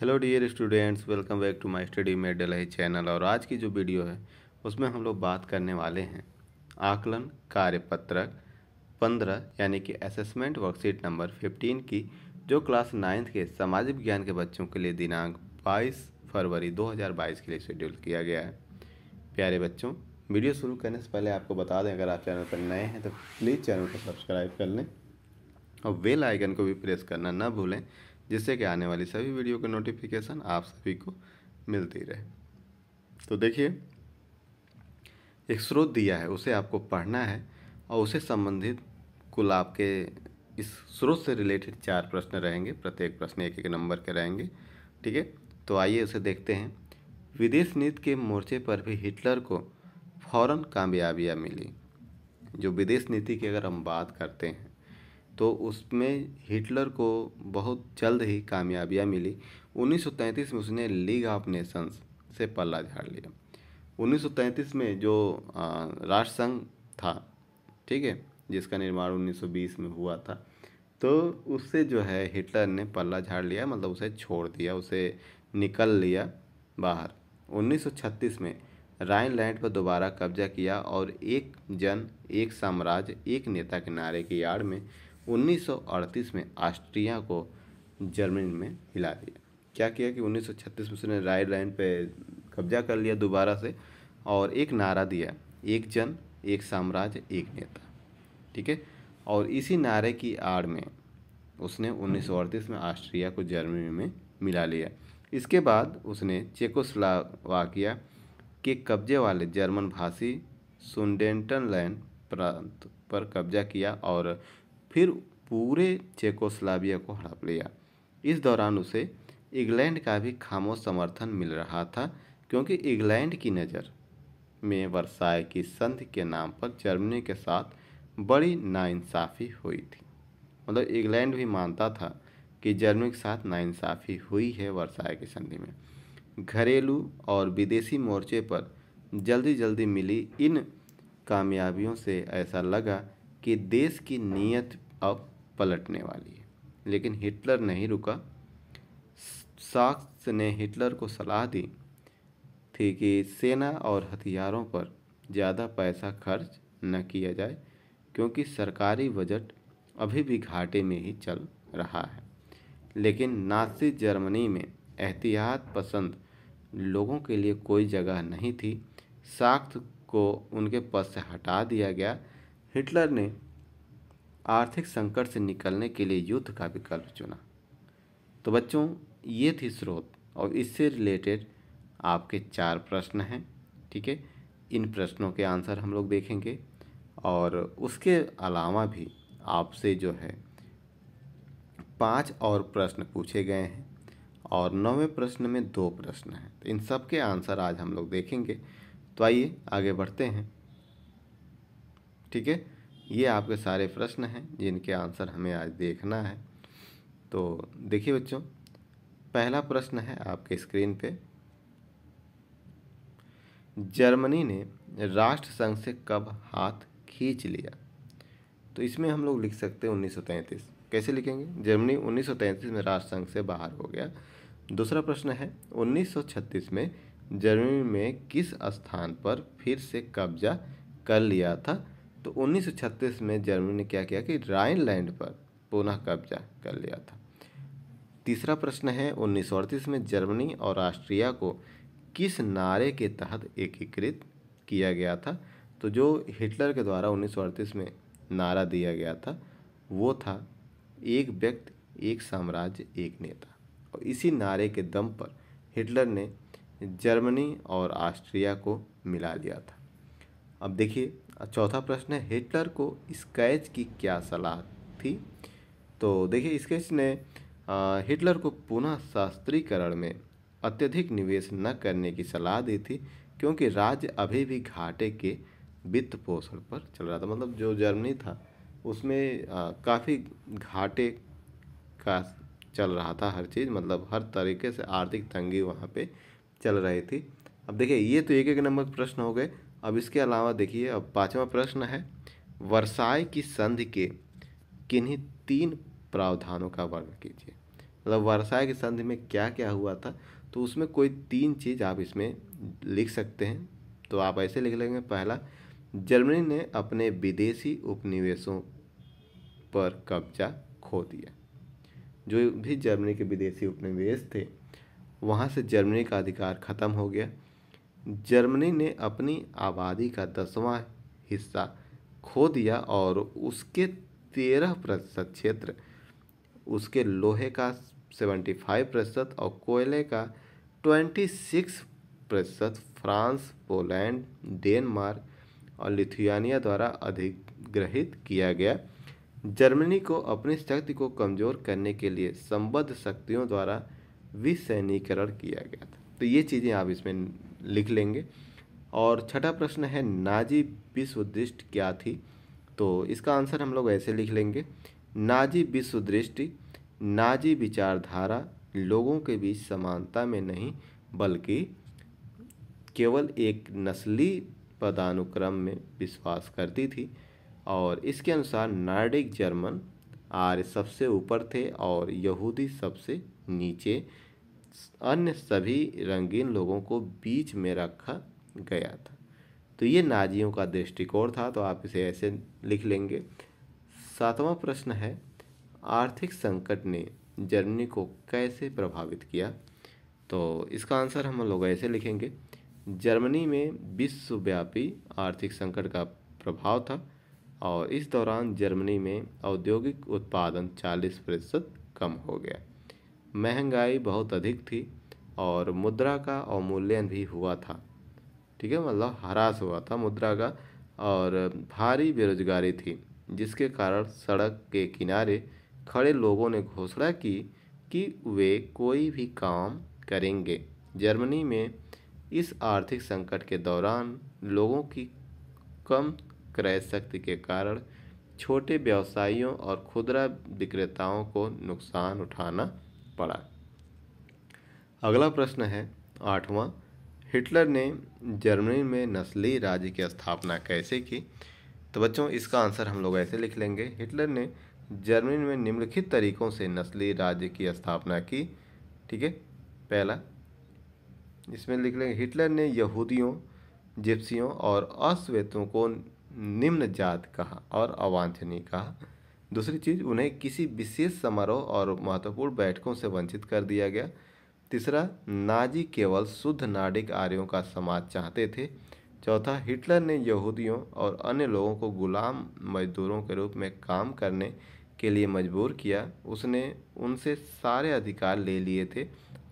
hello dear students welcome back to my study made डलही channel और आज की जो वीडियो है उसमें हम लोग बात करने वाले हैं आकलन कार्यपत्रक पंद्रह यानी कि असेसमेंट वर्कशीट नंबर फिफ्टीन की जो क्लास नाइन्थ के सामाजिक विज्ञान के बच्चों के लिए दिनांक 22 फरवरी 2022 के लिए शेड्यूल किया गया है प्यारे बच्चों वीडियो शुरू करने से पहले आपको बता दें अगर आप चैनल पर नए हैं तो प्लीज़ चैनल को सब्सक्राइब कर लें और वेल आइकन को भी प्रेस करना ना भूलें जिससे कि आने वाली सभी वीडियो के नोटिफिकेशन आप सभी को मिलती रहे तो देखिए एक स्रोत दिया है उसे आपको पढ़ना है और उसे संबंधित कुल आपके इस स्रोत से रिलेटेड चार प्रश्न रहेंगे प्रत्येक प्रश्न एक एक नंबर के रहेंगे ठीक है तो आइए उसे देखते हैं विदेश नीति के मोर्चे पर भी हिटलर को फौरन कामयाबियाँ मिली जो विदेश नीति की अगर हम बात करते हैं तो उसमें हिटलर को बहुत जल्द ही कामयाबियाँ मिली 1933 में उसने लीग ऑफ नेशंस से पल्ला झाड़ लिया 1933 में जो राष्ट्रसंघ था ठीक है जिसका निर्माण 1920 में हुआ था तो उससे जो है हिटलर ने पल्ला झाड़ लिया मतलब उसे छोड़ दिया उसे निकल लिया बाहर 1936 में राइनलैंड पर दोबारा कब्जा किया और एक जन एक साम्राज्य एक नेता के नारे की आड़ में 1938 में ऑस्ट्रिया को जर्मनी में हिला दिया क्या किया कि 1936 में उसने राइड लाइन पे कब्जा कर लिया दोबारा से और एक नारा दिया एक जन एक साम्राज्य एक नेता ठीक है और इसी नारे की आड़ में उसने 1938 में ऑस्ट्रिया को जर्मनी में मिला लिया इसके बाद उसने चेकोस्लोवाकिया के कब्जे वाले जर्मन भाषी सुंडेंटनलैंड प्रांत पर कब्जा किया और फिर पूरे चेकोस्लाविया को हड़प लिया इस दौरान उसे इंग्लैंड का भी खामोश समर्थन मिल रहा था क्योंकि इंग्लैंड की नज़र में वर्षाए की संधि के नाम पर जर्मनी के साथ बड़ी नाइंसाफ़ी हुई थी मतलब इंग्लैंड भी मानता था कि जर्मनी के साथ नाइंसाफ़ी हुई है वर्षाए की संधि में घरेलू और विदेशी मोर्चे पर जल्दी जल्दी मिली इन कामयाबियों से ऐसा लगा कि देश की नीयत अब पलटने वाली है लेकिन हिटलर नहीं रुका साक्स ने हिटलर को सलाह दी थी कि सेना और हथियारों पर ज़्यादा पैसा खर्च न किया जाए क्योंकि सरकारी बजट अभी भी घाटे में ही चल रहा है लेकिन नासी जर्मनी में एहतियात पसंद लोगों के लिए कोई जगह नहीं थी साख्त को उनके पद से हटा दिया गया हिटलर ने आर्थिक संकट से निकलने के लिए युद्ध का विकल्प चुना तो बच्चों ये थी स्रोत और इससे रिलेटेड आपके चार प्रश्न हैं ठीक है इन प्रश्नों के आंसर हम लोग देखेंगे और उसके अलावा भी आपसे जो है पांच और प्रश्न पूछे गए हैं और नौवें प्रश्न में दो प्रश्न हैं तो इन सब के आंसर आज हम लोग देखेंगे तो आइए आगे बढ़ते हैं ठीक है ये आपके सारे प्रश्न हैं जिनके आंसर हमें आज देखना है तो देखिए बच्चों पहला प्रश्न है आपके स्क्रीन पे जर्मनी ने राष्ट्र संघ से कब हाथ खींच लिया तो इसमें हम लोग लिख सकते हैं उन्नीस कैसे लिखेंगे जर्मनी उन्नीस में राष्ट्र संघ से बाहर हो गया दूसरा प्रश्न है 1936 में जर्मनी में किस स्थान पर फिर से कब्जा कर लिया था तो 1936 में जर्मनी ने क्या किया कि राइन लैंड पर पुनः कब्जा कर लिया था तीसरा प्रश्न है उन्नीस में जर्मनी और ऑस्ट्रिया को किस नारे के तहत एकीकृत किया गया था तो जो हिटलर के द्वारा उन्नीस में नारा दिया गया था वो था एक व्यक्ति एक साम्राज्य एक नेता और इसी नारे के दम पर हिटलर ने जर्मनी और ऑस्ट्रिया को मिला लिया था अब देखिए चौथा प्रश्न है हिटलर को स्केच की क्या सलाह थी तो देखिए स्केच ने हिटलर को पुनः शास्त्रीकरण में अत्यधिक निवेश न करने की सलाह दी थी क्योंकि राज्य अभी भी घाटे के वित्त पोषण पर चल रहा था मतलब जो जर्मनी था उसमें काफ़ी घाटे का चल रहा था हर चीज़ मतलब हर तरीके से आर्थिक तंगी वहाँ पे चल रही थी अब देखिए ये तो एक एक नंबर प्रश्न हो गए अब इसके अलावा देखिए अब पाँचवा प्रश्न है वर्षाए की संधि के किन्हीं तीन प्रावधानों का वर्णन कीजिए मतलब वर्षाए की संधि में क्या क्या हुआ था तो उसमें कोई तीन चीज़ आप इसमें लिख सकते हैं तो आप ऐसे लिख लेंगे पहला जर्मनी ने अपने विदेशी उपनिवेशों पर कब्जा खो दिया जो भी जर्मनी के विदेशी उपनिवेश थे वहाँ से जर्मनी का अधिकार ख़त्म हो गया जर्मनी ने अपनी आबादी का दसवां हिस्सा खो दिया और उसके तेरह प्रतिशत क्षेत्र उसके लोहे का सेवेंटी फाइव प्रतिशत और कोयले का ट्वेंटी सिक्स प्रतिशत फ्रांस पोलैंड डेनमार्क और लिथुआनिया द्वारा अधिग्रहित किया गया जर्मनी को अपनी शक्ति को कमज़ोर करने के लिए संबद्ध शक्तियों द्वारा विसैनीकरण किया गया था तो ये चीज़ें आप इसमें लिख लेंगे और छठा प्रश्न है नाजी विश्व दृष्टि क्या थी तो इसका आंसर हम लोग ऐसे लिख लेंगे नाजी विश्व दृष्टि नाजी विचारधारा लोगों के बीच समानता में नहीं बल्कि केवल एक नस्ली पदानुक्रम में विश्वास करती थी और इसके अनुसार नार्डिक जर्मन आर्य सबसे ऊपर थे और यहूदी सबसे नीचे अन्य सभी रंगीन लोगों को बीच में रखा गया था तो ये नाजियों का दृष्टिकोण था तो आप इसे ऐसे लिख लेंगे सातवां प्रश्न है आर्थिक संकट ने जर्मनी को कैसे प्रभावित किया तो इसका आंसर हम लोग ऐसे लिखेंगे जर्मनी में विश्वव्यापी आर्थिक संकट का प्रभाव था और इस दौरान जर्मनी में औद्योगिक उत्पादन 40 प्रतिशत कम हो गया महंगाई बहुत अधिक थी और मुद्रा का अवमूल्यन भी हुआ था ठीक है मतलब हरास हुआ था मुद्रा का और भारी बेरोजगारी थी जिसके कारण सड़क के किनारे खड़े लोगों ने घोषणा की कि वे कोई भी काम करेंगे जर्मनी में इस आर्थिक संकट के दौरान लोगों की कम क्रय शक्ति के कारण छोटे व्यवसायियों और खुदरा विक्रेताओं को नुकसान उठाना पड़ा अगला प्रश्न है आठवां हिटलर ने जर्मनी में नस्ली राज्य की स्थापना कैसे की तो बच्चों इसका आंसर हम लोग ऐसे लिख लेंगे हिटलर ने जर्मनी में निम्नलिखित तरीकों से नस्ली राज्य की स्थापना की ठीक है पहला इसमें लिख लेंगे हिटलर ने यहूदियों जिप्सियों और अश्वेतों को निम्न जात कहा और अवांछनीय कहा दूसरी चीज़ उन्हें किसी विशेष समारोह और महत्वपूर्ण बैठकों से वंचित कर दिया गया तीसरा नाजी केवल शुद्ध नाडिक आर्यों का समाज चाहते थे चौथा हिटलर ने यहूदियों और अन्य लोगों को गुलाम मजदूरों के रूप में काम करने के लिए मजबूर किया उसने उनसे सारे अधिकार ले लिए थे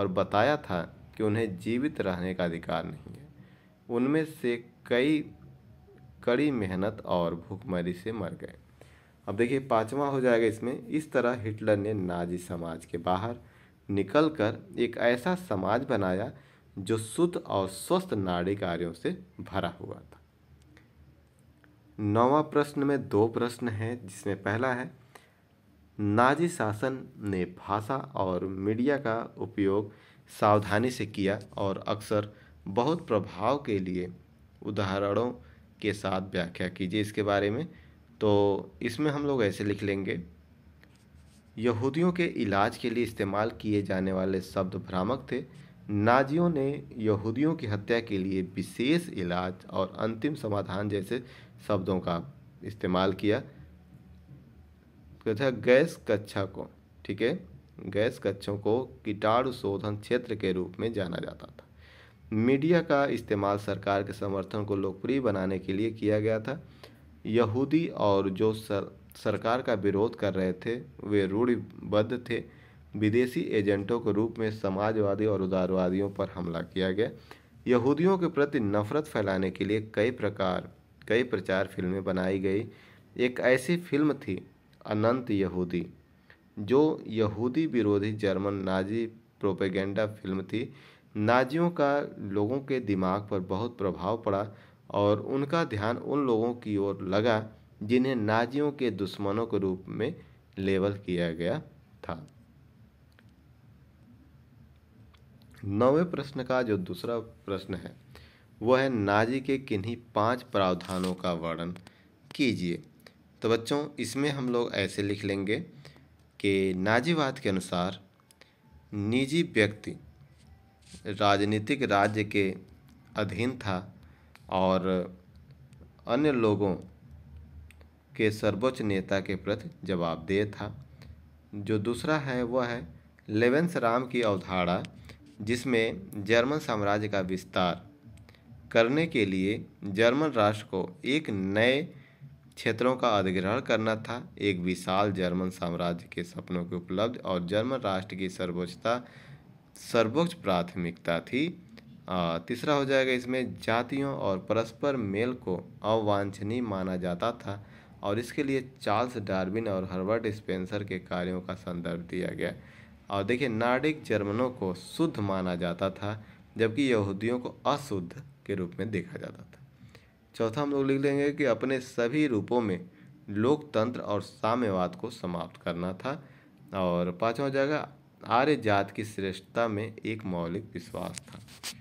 और बताया था कि उन्हें जीवित रहने का अधिकार नहीं है उनमें से कई कड़ी मेहनत और भूखमरी से मर गए अब देखिए पाँचवा हो जाएगा इसमें इस तरह हिटलर ने नाजी समाज के बाहर निकलकर एक ऐसा समाज बनाया जो शुद्ध और स्वस्थ नाड़ी कार्यों से भरा हुआ था नौवा प्रश्न में दो प्रश्न हैं जिसमें पहला है नाजी शासन ने भाषा और मीडिया का उपयोग सावधानी से किया और अक्सर बहुत प्रभाव के लिए उदाहरणों के साथ व्याख्या कीजिए इसके बारे में तो इसमें हम लोग ऐसे लिख लेंगे यहूदियों के इलाज के लिए इस्तेमाल किए जाने वाले शब्द भ्रामक थे नाजियों ने यहूदियों की हत्या के लिए विशेष इलाज और अंतिम समाधान जैसे शब्दों का इस्तेमाल किया तथा गैस कक्षा को ठीक है गैस कक्षों को कीटाणु शोधन क्षेत्र के रूप में जाना जाता था मीडिया का इस्तेमाल सरकार के समर्थन को लोकप्रिय बनाने के लिए किया गया था यहूदी और जो सर, सरकार का विरोध कर रहे थे वे रूढ़िबद्ध थे विदेशी एजेंटों के रूप में समाजवादी और उदारवादियों पर हमला किया गया यहूदियों के प्रति नफरत फैलाने के लिए कई प्रकार कई प्रचार फिल्में बनाई गई एक ऐसी फिल्म थी अनंत यहूदी जो यहूदी विरोधी जर्मन नाजी प्रोपेगेंडा फिल्म थी नाजियों का लोगों के दिमाग पर बहुत प्रभाव पड़ा और उनका ध्यान उन लोगों की ओर लगा जिन्हें नाजियों के दुश्मनों के रूप में लेबल किया गया था नौवें प्रश्न का जो दूसरा प्रश्न है वह है नाजी के किन्हीं पांच प्रावधानों का वर्णन कीजिए तो बच्चों इसमें हम लोग ऐसे लिख लेंगे कि नाजीवाद के अनुसार निजी व्यक्ति राजनीतिक राज्य के अधीन था और अन्य लोगों के सर्वोच्च नेता के प्रति जवाबदेह था जो दूसरा है वह है लेवेंस राम की अवधारणा जिसमें जर्मन साम्राज्य का विस्तार करने के लिए जर्मन राष्ट्र को एक नए क्षेत्रों का अधिग्रहण करना था एक विशाल जर्मन साम्राज्य के सपनों के उपलब्ध और जर्मन राष्ट्र की सर्वोच्चता सर्वोच्च प्राथमिकता थी तीसरा हो जाएगा इसमें जातियों और परस्पर मेल को अवांछनीय माना जाता था और इसके लिए चार्ल्स डार्विन और हर्बर्ट स्पेंसर के कार्यों का संदर्भ दिया गया और देखिए नार्डिक जर्मनों को शुद्ध माना जाता था जबकि यहूदियों को अशुद्ध के रूप में देखा जाता था चौथा हम लोग लिख लेंगे कि अपने सभी रूपों में लोकतंत्र और साम्यवाद को समाप्त करना था और पाँचवा हो जाएगा आर्य जात की श्रेष्ठता में एक मौलिक विश्वास था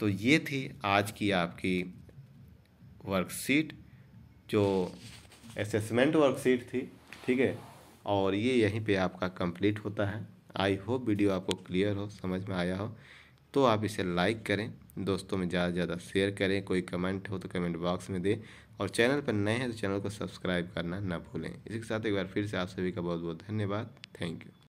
तो ये थी आज की आपकी वर्कशीट जो असेसमेंट वर्कशीट थी ठीक है और ये यहीं पे आपका कंप्लीट होता है आई होप वीडियो आपको क्लियर हो समझ में आया हो तो आप इसे लाइक करें दोस्तों में ज़्यादा से ज़्यादा शेयर करें कोई कमेंट हो तो कमेंट बॉक्स में दें और चैनल पर नए हैं तो चैनल को सब्सक्राइब करना ना भूलें इसके साथ एक बार फिर से आप सभी का बहुत बहुत धन्यवाद थैंक यू